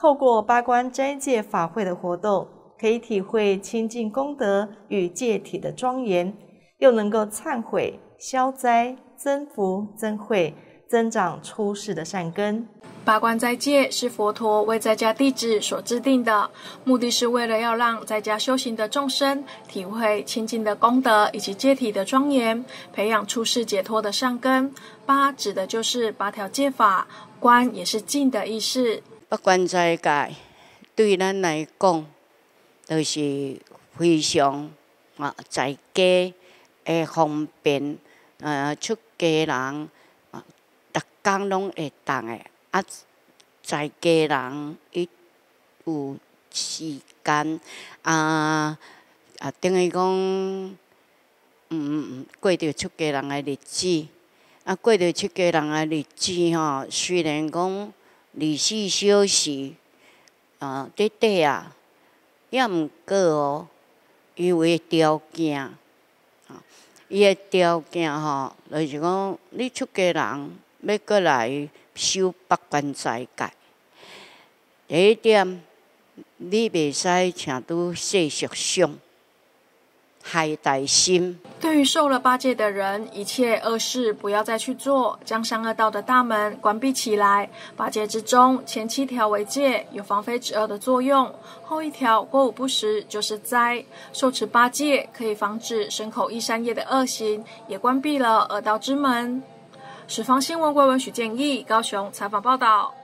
透过八关斋戒法会的活动，可以体会清净功德与戒体的庄严，又能够忏悔、消灾、增福、增慧、增长出世的善根。八关斋戒是佛陀为在家弟子所制定的，目的是为了要让在家修行的众生体会清净的功德以及戒体的庄严，培养出世解脱的善根。八指的就是八条戒法，关也是净的意思。不管在家对咱来讲都是非常啊在家诶方便，呃出家人啊，逐工拢会当诶啊，在家人有时间啊啊等于讲，嗯嗯嗯，过着出家人诶日子啊，过着出家人诶日子吼，虽然讲。二十四小时，啊，短短啊，抑毋过哦？因为条件，啊，伊个条件吼，就是讲你出家人要过来修百关斋戒，第一点，你袂使请拄世俗相。太在心。对于受了八戒的人，一切恶事不要再去做，将三恶道的大门关闭起来。八戒之中前七条为戒，有防非止恶的作用；后一条过午不食就是灾。受持八戒可以防止牲口一山夜的恶行，也关闭了恶道之门。《十方新闻》官文许建义，高雄采访报道。